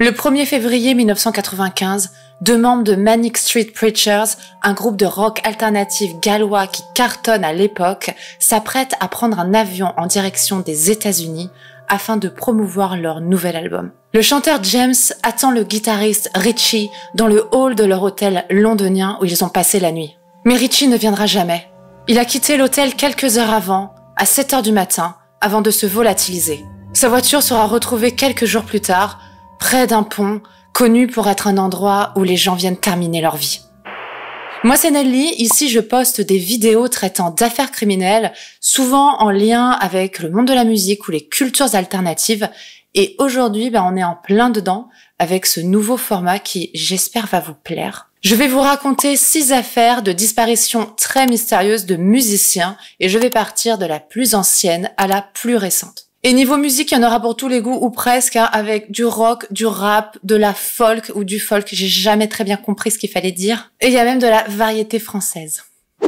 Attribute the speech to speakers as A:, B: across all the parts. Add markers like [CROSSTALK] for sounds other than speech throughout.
A: Le 1er février 1995, deux membres de Manic Street Preachers, un groupe de rock alternatif gallois qui cartonne à l'époque, s'apprêtent à prendre un avion en direction des États-Unis afin de promouvoir leur nouvel album. Le chanteur James attend le guitariste Richie dans le hall de leur hôtel londonien où ils ont passé la nuit. Mais Richie ne viendra jamais. Il a quitté l'hôtel quelques heures avant, à 7 heures du matin, avant de se volatiliser. Sa voiture sera retrouvée quelques jours plus tard près d'un pont, connu pour être un endroit où les gens viennent terminer leur vie. Moi, c'est Nelly. Ici, je poste des vidéos traitant d'affaires criminelles, souvent en lien avec le monde de la musique ou les cultures alternatives. Et aujourd'hui, ben, on est en plein dedans avec ce nouveau format qui, j'espère, va vous plaire. Je vais vous raconter six affaires de disparition très mystérieuses de musiciens et je vais partir de la plus ancienne à la plus récente. Et niveau musique, il y en aura pour tous les goûts ou presque, hein, avec du rock, du rap, de la folk ou du folk. J'ai jamais très bien compris ce qu'il fallait dire. Et il y a même de la variété française.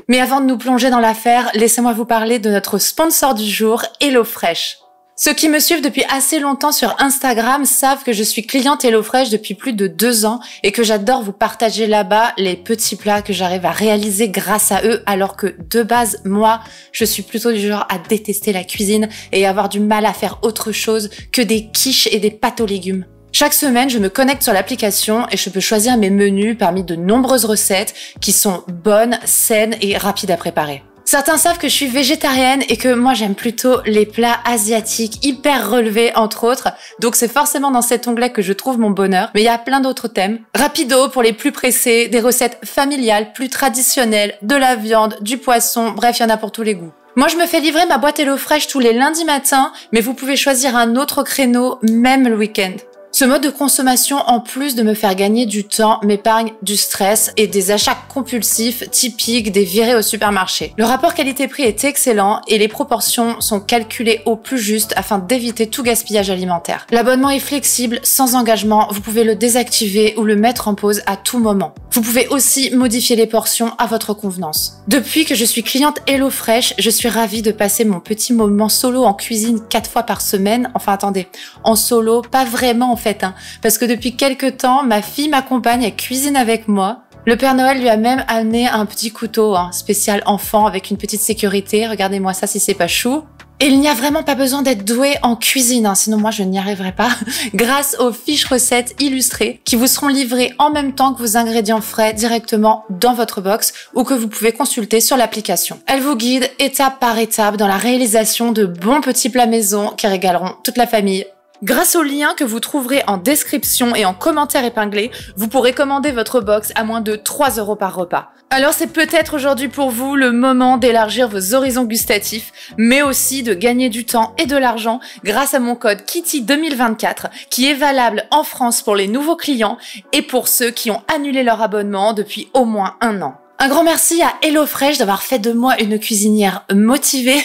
A: Mais avant de nous plonger dans l'affaire, laissez-moi vous parler de notre sponsor du jour, HelloFresh. Ceux qui me suivent depuis assez longtemps sur Instagram savent que je suis cliente HelloFresh depuis plus de deux ans et que j'adore vous partager là-bas les petits plats que j'arrive à réaliser grâce à eux alors que de base, moi, je suis plutôt du genre à détester la cuisine et avoir du mal à faire autre chose que des quiches et des pâtes aux légumes. Chaque semaine, je me connecte sur l'application et je peux choisir mes menus parmi de nombreuses recettes qui sont bonnes, saines et rapides à préparer. Certains savent que je suis végétarienne et que moi j'aime plutôt les plats asiatiques, hyper relevés entre autres. Donc c'est forcément dans cet onglet que je trouve mon bonheur. Mais il y a plein d'autres thèmes. Rapido pour les plus pressés, des recettes familiales, plus traditionnelles, de la viande, du poisson, bref, il y en a pour tous les goûts. Moi, je me fais livrer ma boîte fraîche tous les lundis matins, mais vous pouvez choisir un autre créneau, même le week-end. Ce mode de consommation, en plus de me faire gagner du temps, m'épargne du stress et des achats compulsifs typiques des virées au supermarché. Le rapport qualité-prix est excellent et les proportions sont calculées au plus juste afin d'éviter tout gaspillage alimentaire. L'abonnement est flexible, sans engagement, vous pouvez le désactiver ou le mettre en pause à tout moment. Vous pouvez aussi modifier les portions à votre convenance. Depuis que je suis cliente HelloFresh, je suis ravie de passer mon petit moment solo en cuisine quatre fois par semaine. Enfin, attendez, en solo, pas vraiment en fait, hein. parce que depuis quelques temps, ma fille m'accompagne et cuisine avec moi. Le Père Noël lui a même amené un petit couteau hein, spécial enfant avec une petite sécurité. Regardez-moi ça si c'est pas chou. Et il n'y a vraiment pas besoin d'être doué en cuisine, hein, sinon moi je n'y arriverai pas, [LAUGHS] grâce aux fiches recettes illustrées qui vous seront livrées en même temps que vos ingrédients frais directement dans votre box ou que vous pouvez consulter sur l'application. Elles vous guident étape par étape dans la réalisation de bons petits plats maison qui régaleront toute la famille Grâce au lien que vous trouverez en description et en commentaire épinglé, vous pourrez commander votre box à moins de 3 euros par repas. Alors c'est peut-être aujourd'hui pour vous le moment d'élargir vos horizons gustatifs, mais aussi de gagner du temps et de l'argent grâce à mon code Kitty2024 qui est valable en France pour les nouveaux clients et pour ceux qui ont annulé leur abonnement depuis au moins un an. Un grand merci à HelloFresh d'avoir fait de moi une cuisinière motivée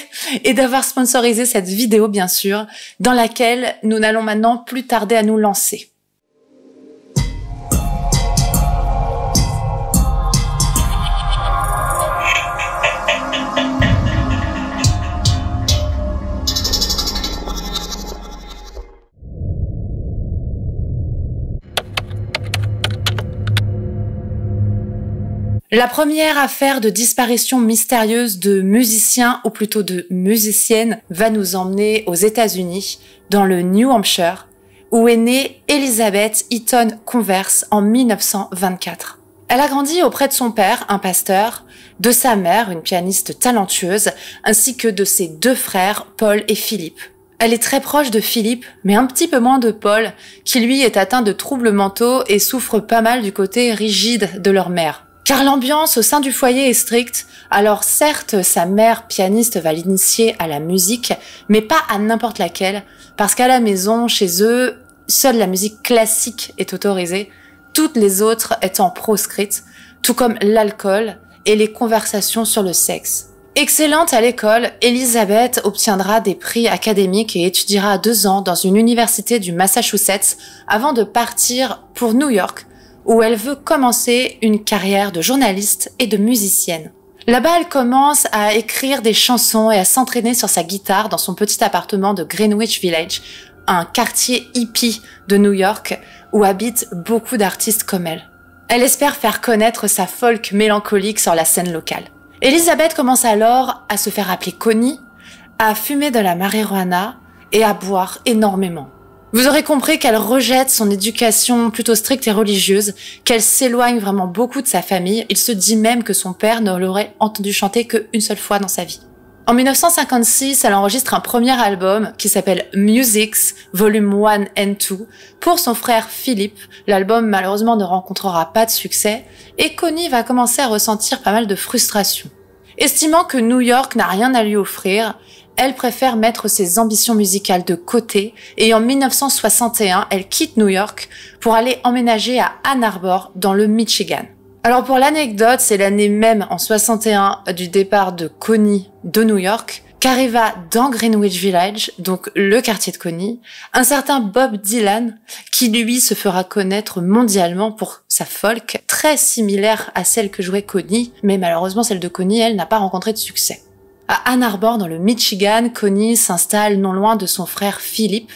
A: et d'avoir sponsorisé cette vidéo, bien sûr, dans laquelle nous n'allons maintenant plus tarder à nous lancer. La première affaire de disparition mystérieuse de musiciens, ou plutôt de musiciennes, va nous emmener aux États-Unis, dans le New Hampshire, où est née Elizabeth Eaton Converse en 1924. Elle a grandi auprès de son père, un pasteur, de sa mère, une pianiste talentueuse, ainsi que de ses deux frères, Paul et Philippe. Elle est très proche de Philippe, mais un petit peu moins de Paul, qui lui est atteint de troubles mentaux et souffre pas mal du côté rigide de leur mère. Car l'ambiance au sein du foyer est stricte. Alors certes, sa mère pianiste va l'initier à la musique, mais pas à n'importe laquelle, parce qu'à la maison, chez eux, seule la musique classique est autorisée, toutes les autres étant proscrites, tout comme l'alcool et les conversations sur le sexe. Excellente à l'école, Elisabeth obtiendra des prix académiques et étudiera deux ans dans une université du Massachusetts avant de partir pour New York où elle veut commencer une carrière de journaliste et de musicienne. Là-bas, elle commence à écrire des chansons et à s'entraîner sur sa guitare dans son petit appartement de Greenwich Village, un quartier hippie de New York où habitent beaucoup d'artistes comme elle. Elle espère faire connaître sa folk mélancolique sur la scène locale. Elisabeth commence alors à se faire appeler Connie, à fumer de la marijuana et à boire énormément. Vous aurez compris qu'elle rejette son éducation plutôt stricte et religieuse, qu'elle s'éloigne vraiment beaucoup de sa famille. Il se dit même que son père ne l'aurait entendu chanter qu'une seule fois dans sa vie. En 1956, elle enregistre un premier album qui s'appelle Musics, volume 1 and 2, pour son frère Philippe. L'album malheureusement ne rencontrera pas de succès et Connie va commencer à ressentir pas mal de frustration. Estimant que New York n'a rien à lui offrir, elle préfère mettre ses ambitions musicales de côté et en 1961, elle quitte New York pour aller emménager à Ann Arbor dans le Michigan. Alors pour l'anecdote, c'est l'année même en 61 du départ de Connie de New York qu'arriva dans Greenwich Village, donc le quartier de Connie, un certain Bob Dylan qui lui se fera connaître mondialement pour sa folk très similaire à celle que jouait Connie, mais malheureusement celle de Connie, elle n'a pas rencontré de succès. À Ann Arbor, dans le Michigan, Connie s'installe non loin de son frère Philippe,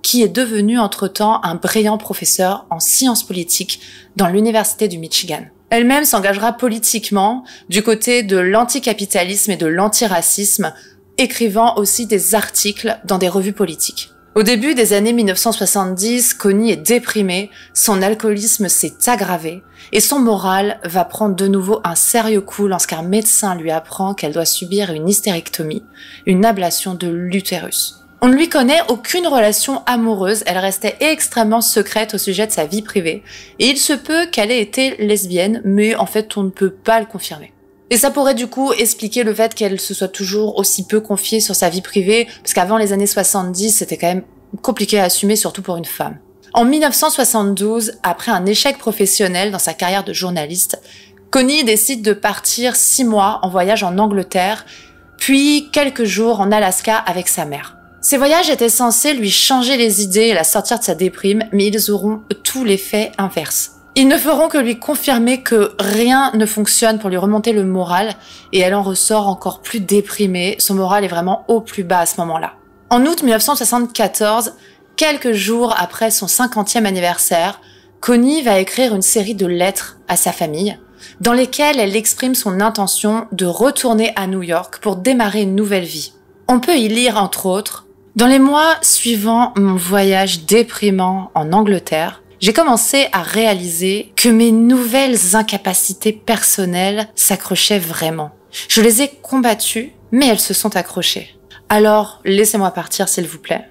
A: qui est devenu entre-temps un brillant professeur en sciences politiques dans l'Université du Michigan. Elle-même s'engagera politiquement du côté de l'anticapitalisme et de l'antiracisme, écrivant aussi des articles dans des revues politiques. Au début des années 1970, Connie est déprimée, son alcoolisme s'est aggravé et son moral va prendre de nouveau un sérieux coup lorsqu'un médecin lui apprend qu'elle doit subir une hystérectomie, une ablation de l'utérus. On ne lui connaît aucune relation amoureuse, elle restait extrêmement secrète au sujet de sa vie privée et il se peut qu'elle ait été lesbienne, mais en fait on ne peut pas le confirmer. Et ça pourrait du coup expliquer le fait qu'elle se soit toujours aussi peu confiée sur sa vie privée, parce qu'avant les années 70, c'était quand même compliqué à assumer, surtout pour une femme. En 1972, après un échec professionnel dans sa carrière de journaliste, Connie décide de partir six mois en voyage en Angleterre, puis quelques jours en Alaska avec sa mère. Ces voyages étaient censés lui changer les idées et la sortir de sa déprime, mais ils auront tout l'effet inverse. Ils ne feront que lui confirmer que rien ne fonctionne pour lui remonter le moral et elle en ressort encore plus déprimée. Son moral est vraiment au plus bas à ce moment-là. En août 1974, quelques jours après son 50e anniversaire, Connie va écrire une série de lettres à sa famille dans lesquelles elle exprime son intention de retourner à New York pour démarrer une nouvelle vie. On peut y lire entre autres dans les mois suivant mon voyage déprimant en Angleterre, j'ai commencé à réaliser que mes nouvelles incapacités personnelles s'accrochaient vraiment. Je les ai combattues, mais elles se sont accrochées. Alors, laissez-moi partir, s'il vous plaît.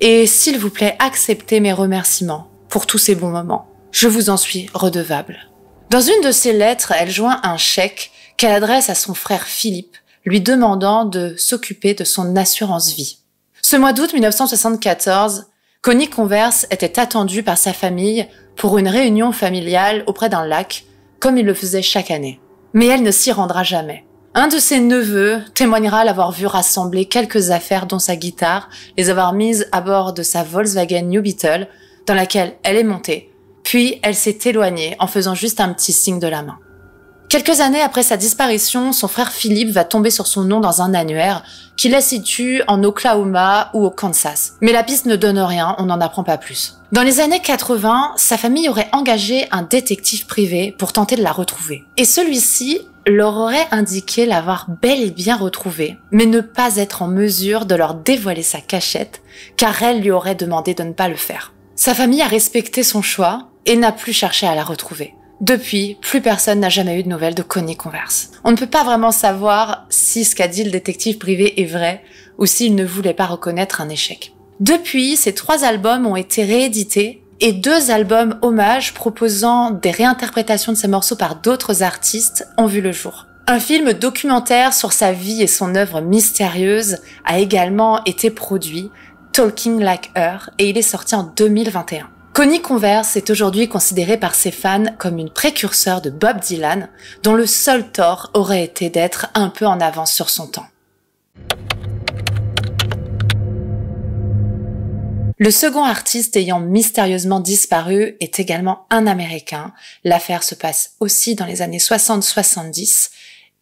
A: Et s'il vous plaît, acceptez mes remerciements pour tous ces bons moments. Je vous en suis redevable. Dans une de ses lettres, elle joint un chèque qu'elle adresse à son frère Philippe, lui demandant de s'occuper de son assurance vie. Ce mois d'août 1974, Connie Converse était attendue par sa famille pour une réunion familiale auprès d'un lac, comme il le faisait chaque année. Mais elle ne s'y rendra jamais. Un de ses neveux témoignera l'avoir vu rassembler quelques affaires dont sa guitare, les avoir mises à bord de sa Volkswagen New Beetle, dans laquelle elle est montée, puis elle s'est éloignée en faisant juste un petit signe de la main. Quelques années après sa disparition, son frère Philippe va tomber sur son nom dans un annuaire qui la situe en Oklahoma ou au Kansas. Mais la piste ne donne rien, on n'en apprend pas plus. Dans les années 80, sa famille aurait engagé un détective privé pour tenter de la retrouver. Et celui-ci leur aurait indiqué l'avoir bel et bien retrouvée, mais ne pas être en mesure de leur dévoiler sa cachette, car elle lui aurait demandé de ne pas le faire. Sa famille a respecté son choix et n'a plus cherché à la retrouver. Depuis, plus personne n'a jamais eu de nouvelles de Connie Converse. On ne peut pas vraiment savoir si ce qu'a dit le détective privé est vrai ou s'il ne voulait pas reconnaître un échec. Depuis, ces trois albums ont été réédités et deux albums hommages proposant des réinterprétations de ces morceaux par d'autres artistes ont vu le jour. Un film documentaire sur sa vie et son œuvre mystérieuse a également été produit, Talking Like Her, et il est sorti en 2021. Connie Converse est aujourd'hui considérée par ses fans comme une précurseur de Bob Dylan, dont le seul tort aurait été d'être un peu en avance sur son temps. Le second artiste ayant mystérieusement disparu est également un Américain. L'affaire se passe aussi dans les années 60-70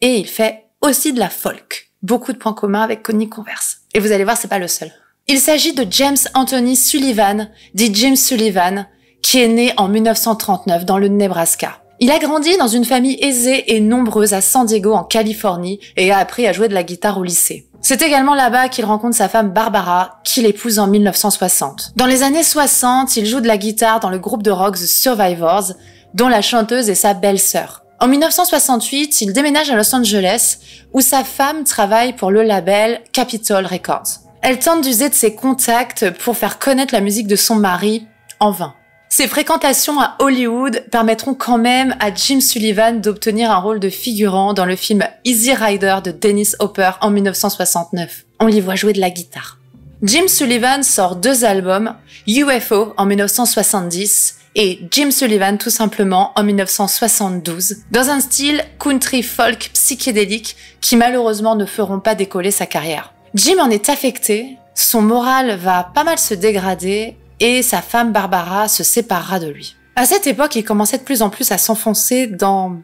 A: et il fait aussi de la folk. Beaucoup de points communs avec Connie Converse. Et vous allez voir, c'est pas le seul. Il s'agit de James Anthony Sullivan, dit James Sullivan, qui est né en 1939 dans le Nebraska. Il a grandi dans une famille aisée et nombreuse à San Diego en Californie et a appris à jouer de la guitare au lycée. C'est également là-bas qu'il rencontre sa femme Barbara, qu'il épouse en 1960. Dans les années 60, il joue de la guitare dans le groupe de rock The Survivors, dont la chanteuse est sa belle-sœur. En 1968, il déménage à Los Angeles, où sa femme travaille pour le label Capitol Records. Elle tente d'user de ses contacts pour faire connaître la musique de son mari en vain. Ses fréquentations à Hollywood permettront quand même à Jim Sullivan d'obtenir un rôle de figurant dans le film Easy Rider de Dennis Hopper en 1969. On l'y voit jouer de la guitare. Jim Sullivan sort deux albums, UFO en 1970 et Jim Sullivan tout simplement en 1972, dans un style country folk psychédélique qui malheureusement ne feront pas décoller sa carrière. Jim en est affecté, son moral va pas mal se dégrader et sa femme Barbara se séparera de lui. À cette époque, il commençait de plus en plus à s'enfoncer dans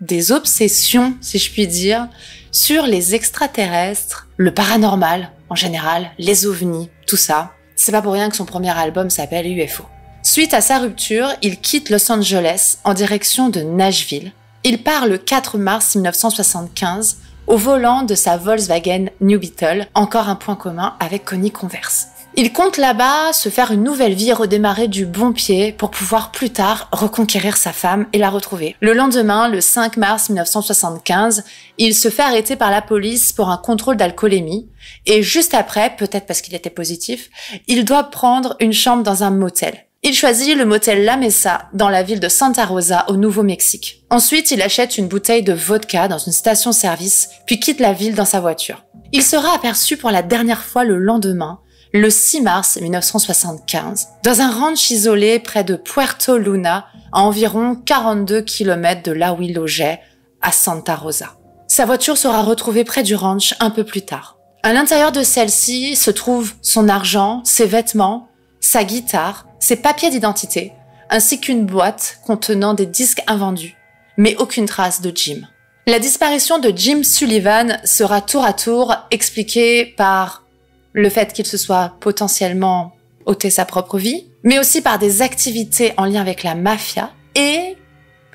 A: des obsessions, si je puis dire, sur les extraterrestres, le paranormal en général, les ovnis, tout ça. C'est pas pour rien que son premier album s'appelle UFO. Suite à sa rupture, il quitte Los Angeles en direction de Nashville. Il part le 4 mars 1975 au volant de sa Volkswagen New Beetle, encore un point commun avec Connie Converse. Il compte là-bas se faire une nouvelle vie redémarrer du bon pied pour pouvoir plus tard reconquérir sa femme et la retrouver. Le lendemain, le 5 mars 1975, il se fait arrêter par la police pour un contrôle d'alcoolémie et juste après, peut-être parce qu'il était positif, il doit prendre une chambre dans un motel. Il choisit le motel La Mesa dans la ville de Santa Rosa au Nouveau-Mexique. Ensuite, il achète une bouteille de vodka dans une station-service, puis quitte la ville dans sa voiture. Il sera aperçu pour la dernière fois le lendemain, le 6 mars 1975, dans un ranch isolé près de Puerto Luna, à environ 42 km de là où il logeait, à Santa Rosa. Sa voiture sera retrouvée près du ranch un peu plus tard. À l'intérieur de celle-ci se trouvent son argent, ses vêtements, sa guitare, ses papiers d'identité, ainsi qu'une boîte contenant des disques invendus, mais aucune trace de Jim. La disparition de Jim Sullivan sera tour à tour expliquée par le fait qu'il se soit potentiellement ôté sa propre vie, mais aussi par des activités en lien avec la mafia et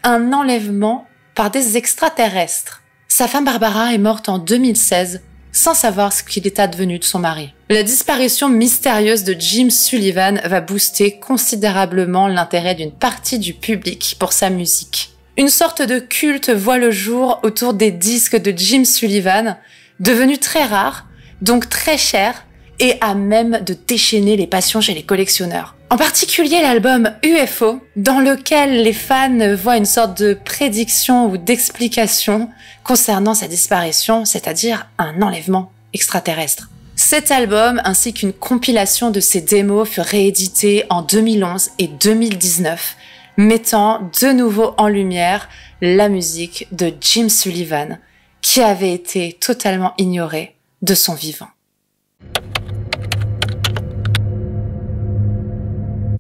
A: un enlèvement par des extraterrestres. Sa femme Barbara est morte en 2016 sans savoir ce qu'il est advenu de son mari. La disparition mystérieuse de Jim Sullivan va booster considérablement l'intérêt d'une partie du public pour sa musique. Une sorte de culte voit le jour autour des disques de Jim Sullivan, devenus très rares, donc très chers, et à même de déchaîner les passions chez les collectionneurs. En particulier l'album UFO, dans lequel les fans voient une sorte de prédiction ou d'explication concernant sa disparition, c'est-à-dire un enlèvement extraterrestre. Cet album ainsi qu'une compilation de ses démos furent réédités en 2011 et 2019, mettant de nouveau en lumière la musique de Jim Sullivan, qui avait été totalement ignorée de son vivant.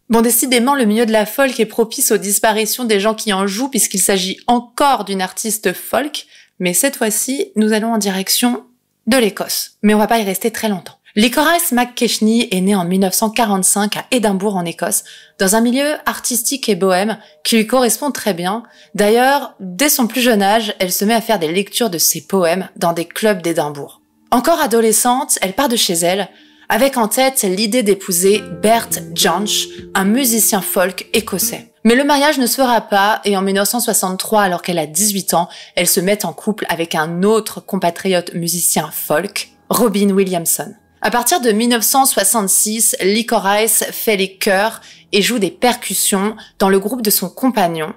A: Bon, décidément, le milieu de la folk est propice aux disparitions des gens qui en jouent puisqu'il s'agit encore d'une artiste folk, mais cette fois-ci, nous allons en direction de l'Écosse. Mais on va pas y rester très longtemps. Lycoris McKechnie est née en 1945 à Édimbourg en Écosse, dans un milieu artistique et bohème qui lui correspond très bien. D'ailleurs, dès son plus jeune âge, elle se met à faire des lectures de ses poèmes dans des clubs d'Édimbourg. Encore adolescente, elle part de chez elle avec en tête l'idée d'épouser Bert Jansch, un musicien folk écossais. Mais le mariage ne se fera pas et en 1963, alors qu'elle a 18 ans, elle se met en couple avec un autre compatriote musicien folk, Robin Williamson. À partir de 1966, Licorice fait les chœurs et joue des percussions dans le groupe de son compagnon,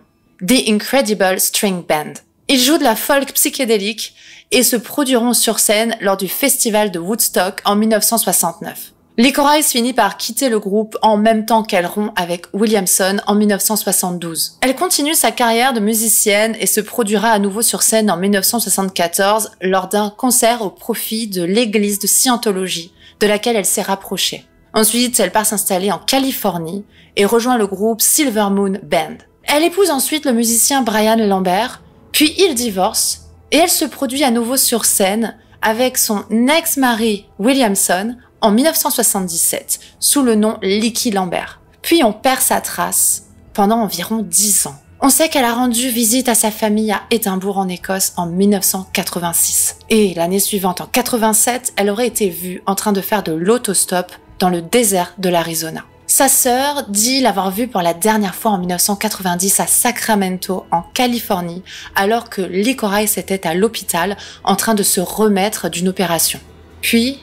A: The Incredible String Band. Il joue de la folk psychédélique et se produiront sur scène lors du festival de Woodstock en 1969. Les finit par quitter le groupe en même temps qu'elle rompt avec Williamson en 1972. Elle continue sa carrière de musicienne et se produira à nouveau sur scène en 1974 lors d'un concert au profit de l'église de Scientologie, de laquelle elle s'est rapprochée. Ensuite, elle part s'installer en Californie et rejoint le groupe Silver Moon Band. Elle épouse ensuite le musicien Brian Lambert, puis ils divorcent et elle se produit à nouveau sur scène avec son ex-mari Williamson en 1977 sous le nom Licky Lambert. Puis on perd sa trace pendant environ 10 ans. On sait qu'elle a rendu visite à sa famille à Édimbourg en Écosse en 1986. Et l'année suivante, en 87, elle aurait été vue en train de faire de l'autostop dans le désert de l'Arizona. Sa sœur dit l'avoir vu pour la dernière fois en 1990 à Sacramento, en Californie, alors que Lee était à l'hôpital en train de se remettre d'une opération. Puis,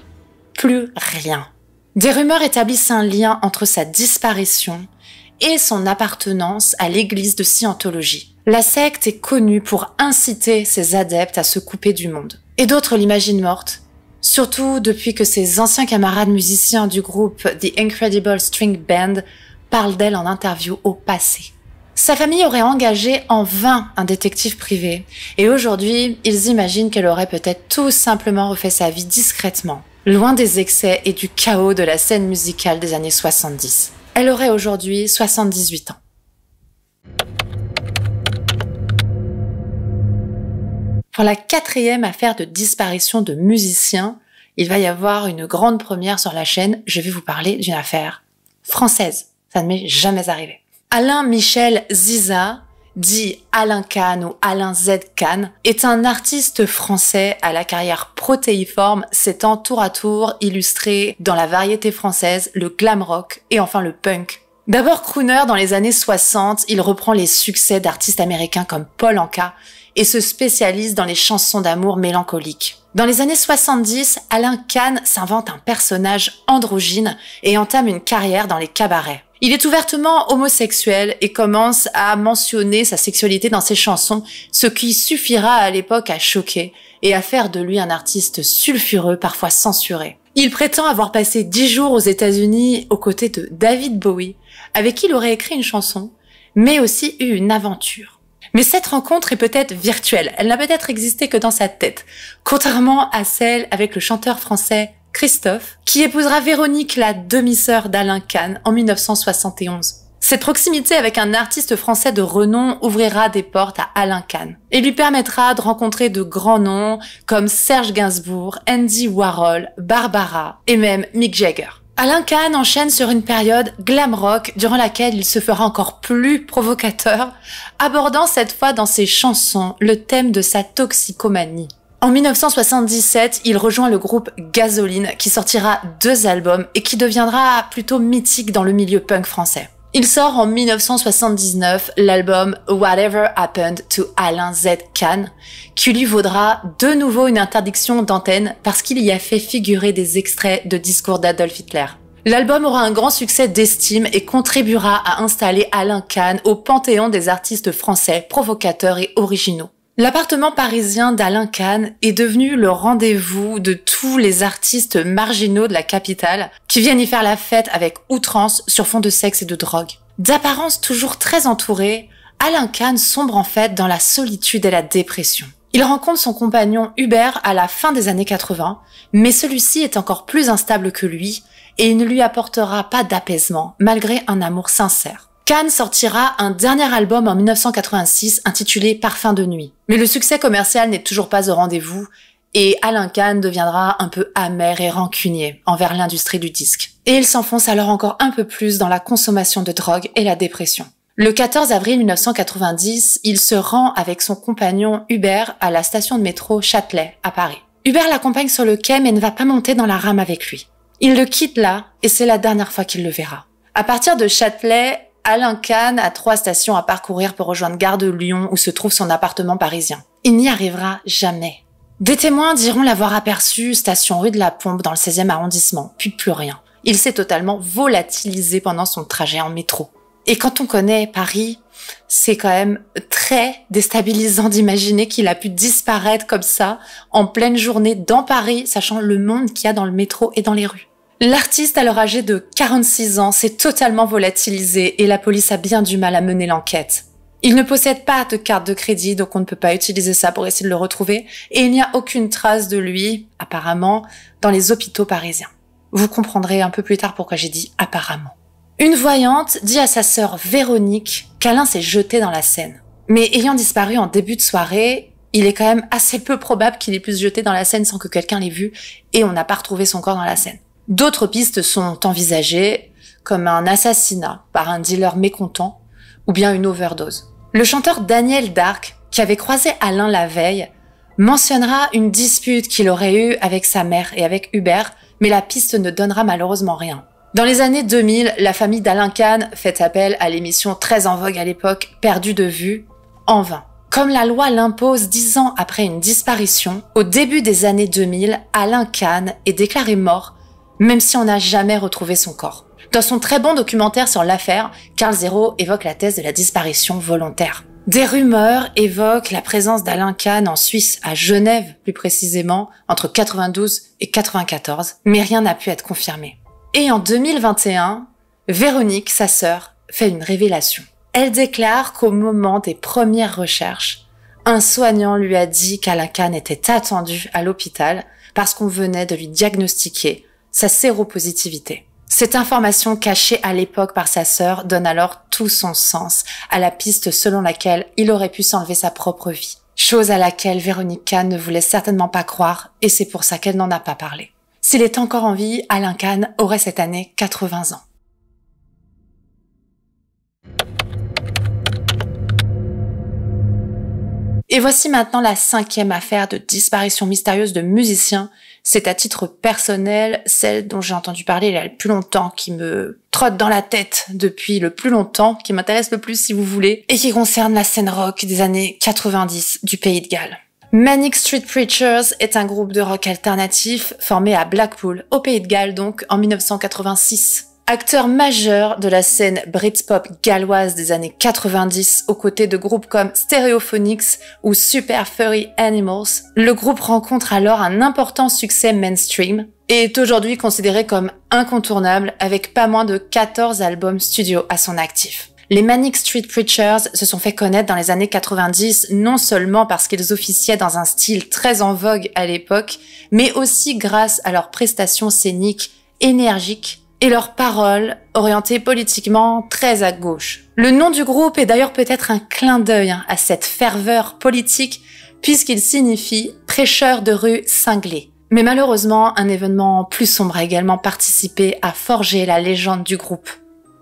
A: plus rien. Des rumeurs établissent un lien entre sa disparition et son appartenance à l'église de Scientologie. La secte est connue pour inciter ses adeptes à se couper du monde. Et d'autres l'imaginent morte, Surtout depuis que ses anciens camarades musiciens du groupe The Incredible String Band parlent d'elle en interview au passé. Sa famille aurait engagé en vain un détective privé, et aujourd'hui, ils imaginent qu'elle aurait peut-être tout simplement refait sa vie discrètement, loin des excès et du chaos de la scène musicale des années 70. Elle aurait aujourd'hui 78 ans. Pour la quatrième affaire de disparition de musiciens, il va y avoir une grande première sur la chaîne. Je vais vous parler d'une affaire française. Ça ne m'est jamais arrivé. Alain Michel Ziza, dit Alain Kahn ou Alain Z Kahn, est un artiste français à la carrière protéiforme s'étant tour à tour illustré dans la variété française, le glam rock et enfin le punk. D'abord crooner dans les années 60, il reprend les succès d'artistes américains comme Paul Anka et se spécialise dans les chansons d'amour mélancoliques. Dans les années 70, Alain Kahn s'invente un personnage androgyne et entame une carrière dans les cabarets. Il est ouvertement homosexuel et commence à mentionner sa sexualité dans ses chansons, ce qui suffira à l'époque à choquer et à faire de lui un artiste sulfureux, parfois censuré. Il prétend avoir passé dix jours aux États-Unis aux côtés de David Bowie, avec qui il aurait écrit une chanson, mais aussi eu une aventure. Mais cette rencontre est peut-être virtuelle, elle n'a peut-être existé que dans sa tête, contrairement à celle avec le chanteur français Christophe, qui épousera Véronique, la demi-sœur d'Alain Kahn, en 1971. Cette proximité avec un artiste français de renom ouvrira des portes à Alain Kahn et lui permettra de rencontrer de grands noms comme Serge Gainsbourg, Andy Warhol, Barbara et même Mick Jagger. Alain Kahn enchaîne sur une période glam rock durant laquelle il se fera encore plus provocateur, abordant cette fois dans ses chansons le thème de sa toxicomanie. En 1977, il rejoint le groupe Gasoline qui sortira deux albums et qui deviendra plutôt mythique dans le milieu punk français. Il sort en 1979 l'album Whatever Happened to Alain Z. Kahn » qui lui vaudra de nouveau une interdiction d'antenne parce qu'il y a fait figurer des extraits de discours d'Adolf Hitler. L'album aura un grand succès d'estime et contribuera à installer Alain Kahn au panthéon des artistes français provocateurs et originaux. L'appartement parisien d'Alain Kahn est devenu le rendez-vous de tous les artistes marginaux de la capitale qui viennent y faire la fête avec outrance sur fond de sexe et de drogue. D'apparence toujours très entourée, Alain Kahn sombre en fait dans la solitude et la dépression. Il rencontre son compagnon Hubert à la fin des années 80, mais celui-ci est encore plus instable que lui et il ne lui apportera pas d'apaisement malgré un amour sincère. Khan sortira un dernier album en 1986 intitulé Parfum de nuit. Mais le succès commercial n'est toujours pas au rendez-vous et Alain Kahn deviendra un peu amer et rancunier envers l'industrie du disque. Et il s'enfonce alors encore un peu plus dans la consommation de drogue et la dépression. Le 14 avril 1990, il se rend avec son compagnon Hubert à la station de métro Châtelet, à Paris. Hubert l'accompagne sur le quai mais ne va pas monter dans la rame avec lui. Il le quitte là et c'est la dernière fois qu'il le verra. À partir de Châtelet, Alain Kahn a trois stations à parcourir pour rejoindre Gare de Lyon où se trouve son appartement parisien. Il n'y arrivera jamais. Des témoins diront l'avoir aperçu station rue de la Pompe dans le 16e arrondissement, puis plus rien. Il s'est totalement volatilisé pendant son trajet en métro. Et quand on connaît Paris, c'est quand même très déstabilisant d'imaginer qu'il a pu disparaître comme ça en pleine journée dans Paris, sachant le monde qu'il y a dans le métro et dans les rues. L'artiste, alors âgé de 46 ans, s'est totalement volatilisé et la police a bien du mal à mener l'enquête. Il ne possède pas de carte de crédit, donc on ne peut pas utiliser ça pour essayer de le retrouver, et il n'y a aucune trace de lui, apparemment, dans les hôpitaux parisiens. Vous comprendrez un peu plus tard pourquoi j'ai dit apparemment. Une voyante dit à sa sœur Véronique qu'Alain s'est jeté dans la Seine. Mais ayant disparu en début de soirée, il est quand même assez peu probable qu'il ait pu se jeter dans la Seine sans que quelqu'un l'ait vu, et on n'a pas retrouvé son corps dans la Seine. D'autres pistes sont envisagées, comme un assassinat par un dealer mécontent ou bien une overdose. Le chanteur Daniel Dark, qui avait croisé Alain la veille, mentionnera une dispute qu'il aurait eue avec sa mère et avec Hubert, mais la piste ne donnera malheureusement rien. Dans les années 2000, la famille d'Alain Kahn fait appel à l'émission très en vogue à l'époque, perdue de vue, en vain. Comme la loi l'impose dix ans après une disparition, au début des années 2000, Alain Kahn est déclaré mort même si on n'a jamais retrouvé son corps. Dans son très bon documentaire sur l'affaire, Carl Zero évoque la thèse de la disparition volontaire. Des rumeurs évoquent la présence d'Alain Kahn en Suisse, à Genève plus précisément, entre 92 et 94, mais rien n'a pu être confirmé. Et en 2021, Véronique, sa sœur, fait une révélation. Elle déclare qu'au moment des premières recherches, un soignant lui a dit qu'Alain Kahn était attendu à l'hôpital parce qu'on venait de lui diagnostiquer sa séropositivité. Cette information cachée à l'époque par sa sœur donne alors tout son sens à la piste selon laquelle il aurait pu s'enlever sa propre vie. Chose à laquelle Véronica ne voulait certainement pas croire et c'est pour ça qu'elle n'en a pas parlé. S'il est encore en vie, Alain Kahn aurait cette année 80 ans. Et voici maintenant la cinquième affaire de disparition mystérieuse de musiciens. C'est à titre personnel celle dont j'ai entendu parler il y a le plus longtemps, qui me trotte dans la tête depuis le plus longtemps, qui m'intéresse le plus si vous voulez, et qui concerne la scène rock des années 90 du pays de Galles. Manic Street Preachers est un groupe de rock alternatif formé à Blackpool, au pays de Galles donc, en 1986. Acteur majeur de la scène Britpop galloise des années 90 aux côtés de groupes comme Stereophonics ou Super Furry Animals, le groupe rencontre alors un important succès mainstream et est aujourd'hui considéré comme incontournable avec pas moins de 14 albums studio à son actif. Les Manic Street Preachers se sont fait connaître dans les années 90 non seulement parce qu'ils officiaient dans un style très en vogue à l'époque, mais aussi grâce à leurs prestations scéniques énergiques et leurs paroles orientées politiquement très à gauche. Le nom du groupe est d'ailleurs peut-être un clin d'œil hein, à cette ferveur politique puisqu'il signifie prêcheur de rue cinglé. Mais malheureusement, un événement plus sombre a également participé à forger la légende du groupe.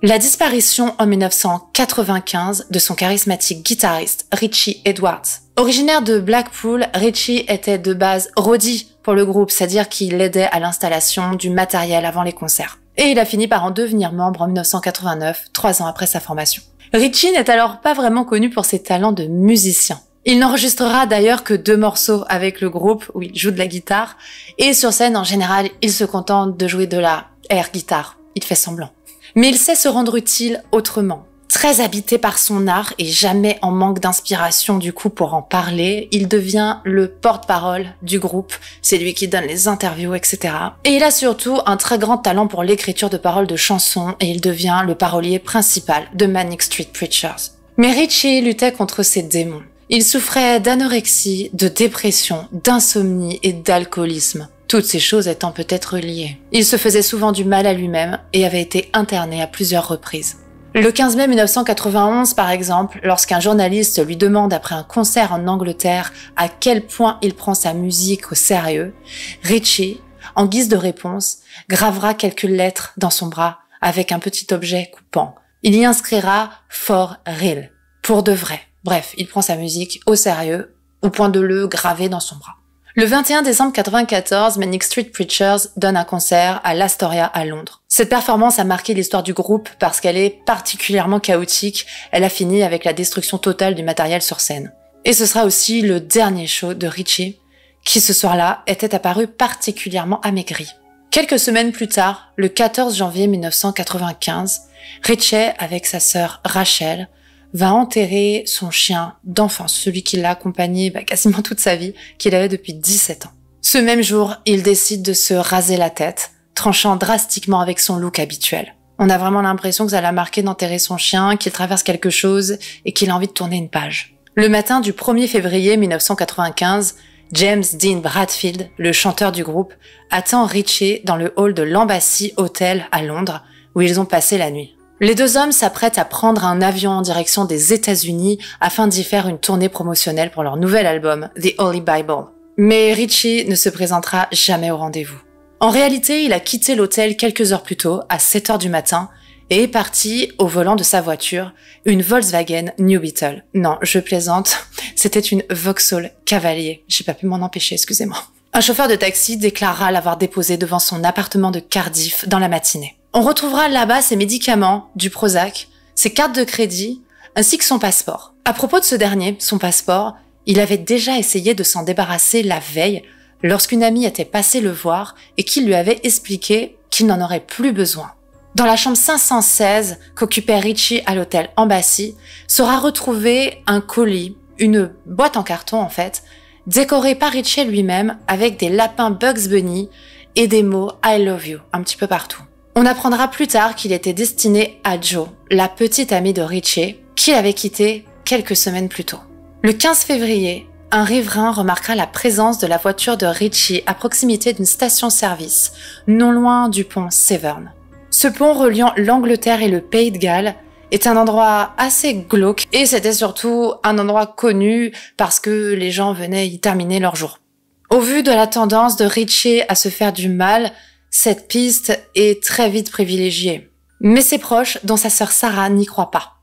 A: La disparition en 1995 de son charismatique guitariste Richie Edwards. Originaire de Blackpool, Richie était de base roadie pour le groupe, c'est-à-dire qu'il aidait à l'installation du matériel avant les concerts et il a fini par en devenir membre en 1989, trois ans après sa formation. Richie n'est alors pas vraiment connu pour ses talents de musicien. Il n'enregistrera d'ailleurs que deux morceaux avec le groupe où il joue de la guitare, et sur scène en général, il se contente de jouer de la air guitare. Il fait semblant. Mais il sait se rendre utile autrement très habité par son art et jamais en manque d'inspiration du coup pour en parler. Il devient le porte-parole du groupe, c'est lui qui donne les interviews, etc. Et il a surtout un très grand talent pour l'écriture de paroles de chansons et il devient le parolier principal de Manic Street Preachers. Mais Richie luttait contre ses démons. Il souffrait d'anorexie, de dépression, d'insomnie et d'alcoolisme toutes ces choses étant peut-être liées. Il se faisait souvent du mal à lui-même et avait été interné à plusieurs reprises. Le 15 mai 1991, par exemple, lorsqu'un journaliste lui demande après un concert en Angleterre à quel point il prend sa musique au sérieux, Richie, en guise de réponse, gravera quelques lettres dans son bras avec un petit objet coupant. Il y inscrira for real, pour de vrai. Bref, il prend sa musique au sérieux, au point de le graver dans son bras. Le 21 décembre 1994, Manic Street Preachers donne un concert à l'Astoria à Londres. Cette performance a marqué l'histoire du groupe parce qu'elle est particulièrement chaotique, elle a fini avec la destruction totale du matériel sur scène. Et ce sera aussi le dernier show de Richie, qui ce soir-là était apparu particulièrement amaigri. Quelques semaines plus tard, le 14 janvier 1995, Richie, avec sa sœur Rachel, va enterrer son chien d'enfance, celui qui l'a accompagné bah, quasiment toute sa vie, qu'il avait depuis 17 ans. Ce même jour, il décide de se raser la tête, tranchant drastiquement avec son look habituel. On a vraiment l'impression que ça l'a marqué d'enterrer son chien, qu'il traverse quelque chose et qu'il a envie de tourner une page. Le matin du 1er février 1995, James Dean Bradfield, le chanteur du groupe, attend Richie dans le hall de l'Ambassy Hotel à Londres, où ils ont passé la nuit. Les deux hommes s'apprêtent à prendre un avion en direction des États-Unis afin d'y faire une tournée promotionnelle pour leur nouvel album, The Holy Bible. Mais Richie ne se présentera jamais au rendez-vous. En réalité, il a quitté l'hôtel quelques heures plus tôt, à 7 heures du matin, et est parti au volant de sa voiture, une Volkswagen New Beetle. Non, je plaisante, [LAUGHS] c'était une Vauxhall Cavalier. J'ai pas pu m'en empêcher, excusez-moi. Un chauffeur de taxi déclara l'avoir déposé devant son appartement de Cardiff dans la matinée. On retrouvera là-bas ses médicaments, du Prozac, ses cartes de crédit, ainsi que son passeport. À propos de ce dernier, son passeport, il avait déjà essayé de s'en débarrasser la veille lorsqu'une amie était passée le voir et qui lui avait expliqué qu'il n'en aurait plus besoin. Dans la chambre 516 qu'occupait Richie à l'hôtel Embassy sera retrouvé un colis, une boîte en carton en fait, décoré par Richie lui-même avec des lapins Bugs Bunny et des mots I love you un petit peu partout. On apprendra plus tard qu'il était destiné à Joe, la petite amie de Richie, qui l'avait quitté quelques semaines plus tôt. Le 15 février, un riverain remarqua la présence de la voiture de Richie à proximité d'une station-service, non loin du pont Severn. Ce pont reliant l'Angleterre et le Pays de Galles est un endroit assez glauque et c'était surtout un endroit connu parce que les gens venaient y terminer leur jour. Au vu de la tendance de Richie à se faire du mal, cette piste est très vite privilégiée. Mais ses proches, dont sa sœur Sarah, n'y croient pas.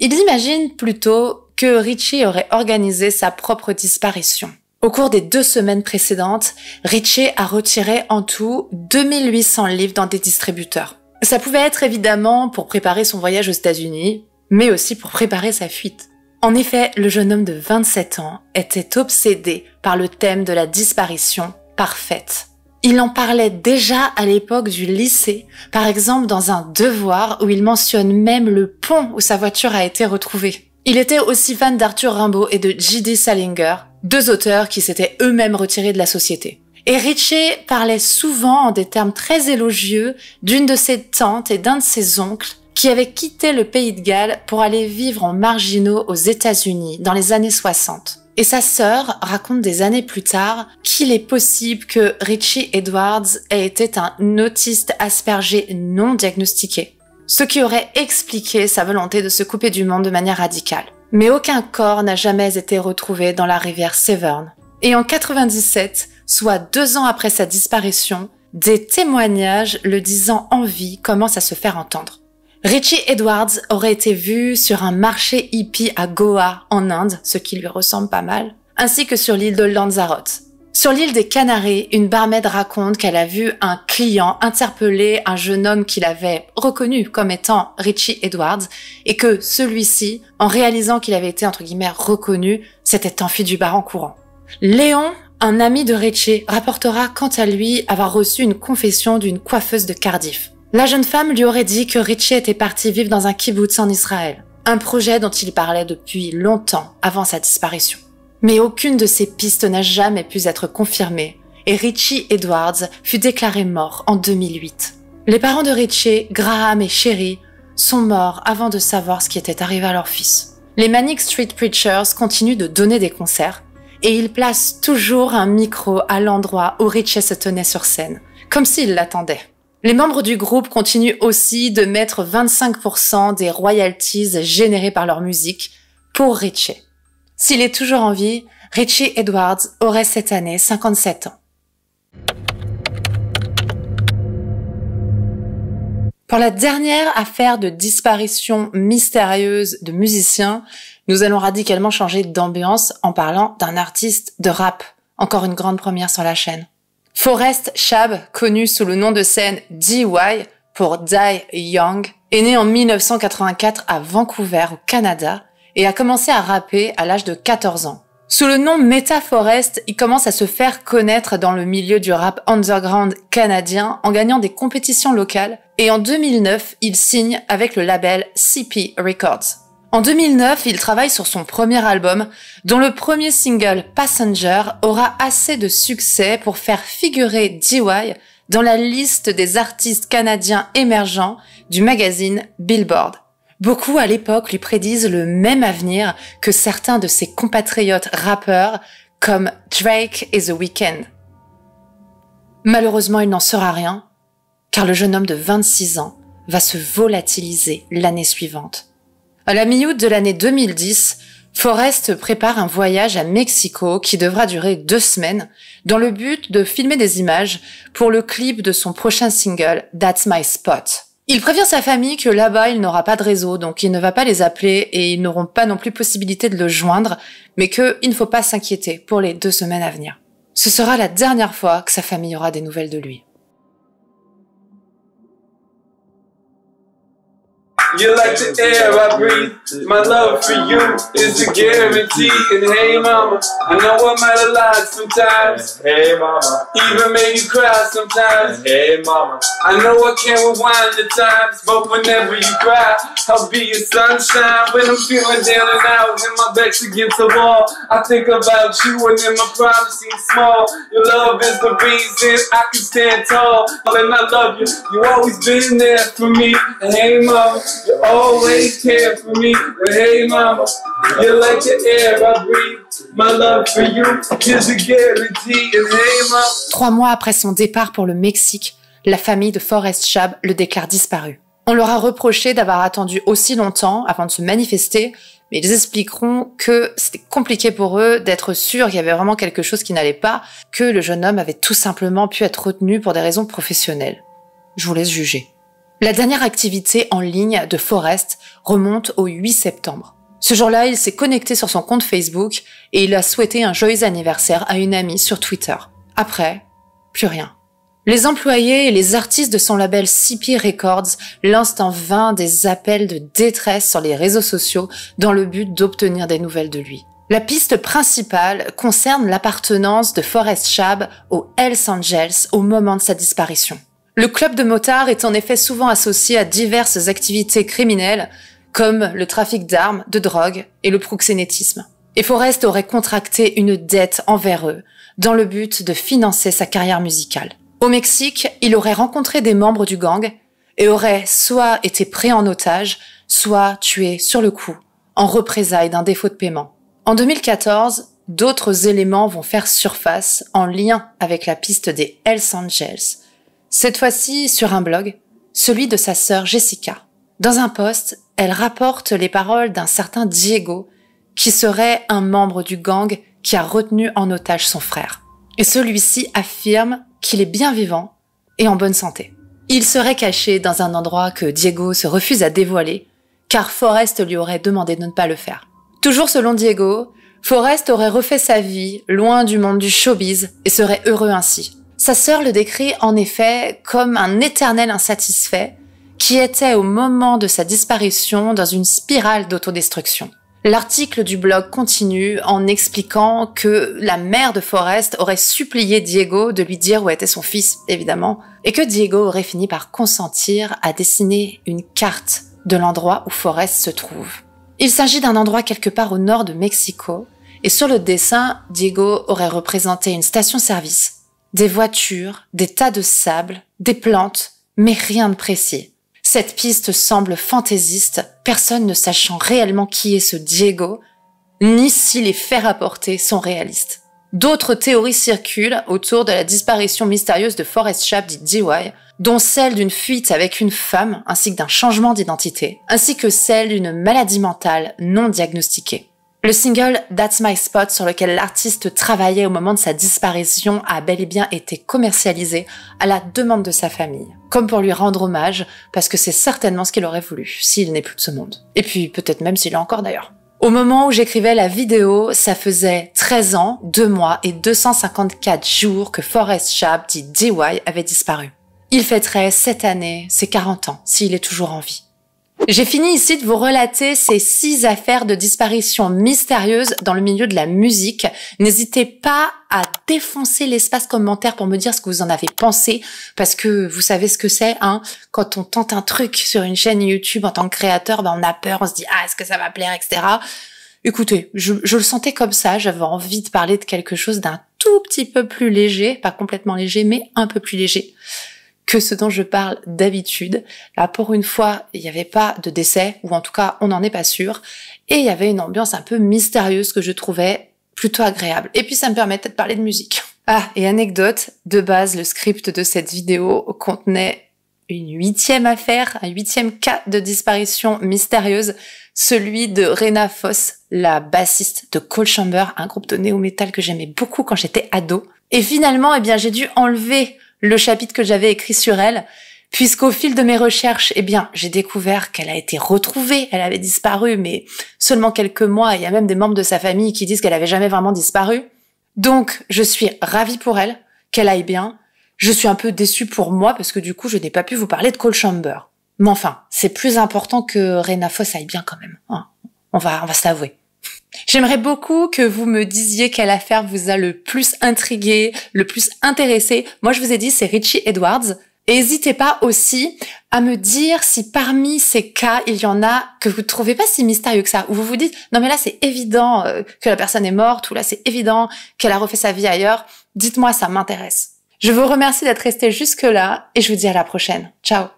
A: Ils imaginent plutôt que Richie aurait organisé sa propre disparition. Au cours des deux semaines précédentes, Richie a retiré en tout 2800 livres dans des distributeurs. Ça pouvait être évidemment pour préparer son voyage aux États-Unis, mais aussi pour préparer sa fuite. En effet, le jeune homme de 27 ans était obsédé par le thème de la disparition parfaite. Il en parlait déjà à l'époque du lycée, par exemple dans un devoir où il mentionne même le pont où sa voiture a été retrouvée. Il était aussi fan d'Arthur Rimbaud et de J.D. Salinger, deux auteurs qui s'étaient eux-mêmes retirés de la société. Et Ritchie parlait souvent en des termes très élogieux d'une de ses tantes et d'un de ses oncles qui avaient quitté le pays de Galles pour aller vivre en marginaux aux États-Unis dans les années 60. Et sa sœur raconte des années plus tard qu'il est possible que Richie Edwards ait été un autiste aspergé non diagnostiqué, ce qui aurait expliqué sa volonté de se couper du monde de manière radicale. Mais aucun corps n'a jamais été retrouvé dans la rivière Severn. Et en 97, soit deux ans après sa disparition, des témoignages le disant en vie commencent à se faire entendre. Richie Edwards aurait été vu sur un marché hippie à Goa, en Inde, ce qui lui ressemble pas mal, ainsi que sur l'île de Lanzarote. Sur l'île des Canaries, une barmaid raconte qu'elle a vu un client interpeller un jeune homme qu'il avait reconnu comme étant Richie Edwards et que celui-ci, en réalisant qu'il avait été entre guillemets reconnu, s'était enfui du bar en courant. Léon, un ami de Richie, rapportera quant à lui avoir reçu une confession d'une coiffeuse de Cardiff. La jeune femme lui aurait dit que Richie était parti vivre dans un kibbutz en Israël, un projet dont il parlait depuis longtemps avant sa disparition. Mais aucune de ces pistes n'a jamais pu être confirmée, et Richie Edwards fut déclaré mort en 2008. Les parents de Richie, Graham et Sherry, sont morts avant de savoir ce qui était arrivé à leur fils. Les Manic Street Preachers continuent de donner des concerts, et ils placent toujours un micro à l'endroit où Richie se tenait sur scène, comme s'ils l'attendaient. Les membres du groupe continuent aussi de mettre 25% des royalties générées par leur musique pour Ritchie. S'il est toujours en vie, Ritchie Edwards aurait cette année 57 ans. Pour la dernière affaire de disparition mystérieuse de musiciens, nous allons radicalement changer d'ambiance en parlant d'un artiste de rap. Encore une grande première sur la chaîne. Forrest Shab, connu sous le nom de scène DY pour Die Young, est né en 1984 à Vancouver au Canada et a commencé à rapper à l'âge de 14 ans. Sous le nom Meta Forest, il commence à se faire connaître dans le milieu du rap underground canadien en gagnant des compétitions locales et en 2009, il signe avec le label CP Records. En 2009, il travaille sur son premier album, dont le premier single, Passenger, aura assez de succès pour faire figurer DY dans la liste des artistes canadiens émergents du magazine Billboard. Beaucoup à l'époque lui prédisent le même avenir que certains de ses compatriotes rappeurs comme Drake et The Weeknd. Malheureusement, il n'en sera rien, car le jeune homme de 26 ans va se volatiliser l'année suivante à la mi-août de l'année 2010, Forrest prépare un voyage à Mexico qui devra durer deux semaines dans le but de filmer des images pour le clip de son prochain single That's My Spot. Il prévient sa famille que là-bas il n'aura pas de réseau donc il ne va pas les appeler et ils n'auront pas non plus possibilité de le joindre mais qu'il ne faut pas s'inquiéter pour les deux semaines à venir. Ce sera la dernière fois que sa famille aura des nouvelles de lui. You're like the air I breathe. My love for you is a guarantee. And hey, mama, I know I might have lied sometimes. Hey, mama. Even made you cry sometimes. Hey, mama. I know I can't rewind the times, but whenever you cry, I'll be your sunshine. When I'm feeling down and out, and my back's against the wall, I think about you, and then my problems seem small. Your love is the reason I can stand tall. And I love you. You always been there for me. And hey, mama. Trois mois après son départ pour le Mexique, la famille de Forrest Chab le déclare disparu. On leur a reproché d'avoir attendu aussi longtemps avant de se manifester, mais ils expliqueront que c'était compliqué pour eux d'être sûrs qu'il y avait vraiment quelque chose qui n'allait pas, que le jeune homme avait tout simplement pu être retenu pour des raisons professionnelles. Je vous laisse juger. La dernière activité en ligne de Forrest remonte au 8 septembre. Ce jour-là, il s'est connecté sur son compte Facebook et il a souhaité un joyeux anniversaire à une amie sur Twitter. Après, plus rien. Les employés et les artistes de son label CP Records lancent en vain des appels de détresse sur les réseaux sociaux dans le but d'obtenir des nouvelles de lui. La piste principale concerne l'appartenance de Forrest Shab au Hells Angels au moment de sa disparition. Le club de motards est en effet souvent associé à diverses activités criminelles, comme le trafic d'armes, de drogue et le proxénétisme. Et Forrest aurait contracté une dette envers eux, dans le but de financer sa carrière musicale. Au Mexique, il aurait rencontré des membres du gang et aurait soit été pris en otage, soit tué sur le coup, en représailles d'un défaut de paiement. En 2014, d'autres éléments vont faire surface en lien avec la piste des Hells Angels, cette fois-ci sur un blog, celui de sa sœur Jessica. Dans un post, elle rapporte les paroles d'un certain Diego, qui serait un membre du gang qui a retenu en otage son frère. Et celui-ci affirme qu'il est bien vivant et en bonne santé. Il serait caché dans un endroit que Diego se refuse à dévoiler, car Forrest lui aurait demandé de ne pas le faire. Toujours selon Diego, Forrest aurait refait sa vie loin du monde du showbiz et serait heureux ainsi. Sa sœur le décrit en effet comme un éternel insatisfait qui était au moment de sa disparition dans une spirale d'autodestruction. L'article du blog continue en expliquant que la mère de Forrest aurait supplié Diego de lui dire où était son fils, évidemment, et que Diego aurait fini par consentir à dessiner une carte de l'endroit où Forrest se trouve. Il s'agit d'un endroit quelque part au nord de Mexico, et sur le dessin, Diego aurait représenté une station-service des voitures, des tas de sable, des plantes, mais rien de précis. Cette piste semble fantaisiste, personne ne sachant réellement qui est ce Diego, ni si les faits rapportés sont réalistes. D'autres théories circulent autour de la disparition mystérieuse de Forrest Chap dit DY, dont celle d'une fuite avec une femme ainsi que d'un changement d'identité, ainsi que celle d'une maladie mentale non diagnostiquée. Le single That's My Spot sur lequel l'artiste travaillait au moment de sa disparition a bel et bien été commercialisé à la demande de sa famille, comme pour lui rendre hommage, parce que c'est certainement ce qu'il aurait voulu s'il n'est plus de ce monde. Et puis peut-être même s'il est encore d'ailleurs. Au moment où j'écrivais la vidéo, ça faisait 13 ans, 2 mois et 254 jours que Forrest Chab, dit DY, avait disparu. Il fêterait cette année ses 40 ans, s'il est toujours en vie. J'ai fini ici de vous relater ces six affaires de disparition mystérieuse dans le milieu de la musique. N'hésitez pas à défoncer l'espace commentaire pour me dire ce que vous en avez pensé, parce que vous savez ce que c'est, hein. Quand on tente un truc sur une chaîne YouTube en tant que créateur, ben on a peur, on se dit ah est-ce que ça va plaire, etc. Écoutez, je, je le sentais comme ça, j'avais envie de parler de quelque chose d'un tout petit peu plus léger, pas complètement léger, mais un peu plus léger que ce dont je parle d'habitude. Là, pour une fois, il n'y avait pas de décès, ou en tout cas, on n'en est pas sûr. Et il y avait une ambiance un peu mystérieuse que je trouvais plutôt agréable. Et puis, ça me permettait de parler de musique. [LAUGHS] Ah, et anecdote, de base, le script de cette vidéo contenait une huitième affaire, un huitième cas de disparition mystérieuse, celui de Rena Foss, la bassiste de Cold Chamber, un groupe de néo-metal que j'aimais beaucoup quand j'étais ado. Et finalement, eh bien, j'ai dû enlever le chapitre que j'avais écrit sur elle, puisqu'au fil de mes recherches, eh bien, j'ai découvert qu'elle a été retrouvée, elle avait disparu, mais seulement quelques mois, il y a même des membres de sa famille qui disent qu'elle avait jamais vraiment disparu. Donc, je suis ravie pour elle, qu'elle aille bien. Je suis un peu déçue pour moi, parce que du coup, je n'ai pas pu vous parler de Cole Chamber. Mais enfin, c'est plus important que Rena aille bien quand même. Hein. On va, on va se J'aimerais beaucoup que vous me disiez quelle affaire vous a le plus intrigué, le plus intéressé. Moi, je vous ai dit, c'est Richie Edwards. N'hésitez pas aussi à me dire si parmi ces cas, il y en a que vous ne trouvez pas si mystérieux que ça, où vous vous dites, non mais là, c'est évident euh, que la personne est morte, ou là, c'est évident qu'elle a refait sa vie ailleurs. Dites-moi, ça m'intéresse. Je vous remercie d'être resté jusque-là, et je vous dis à la prochaine. Ciao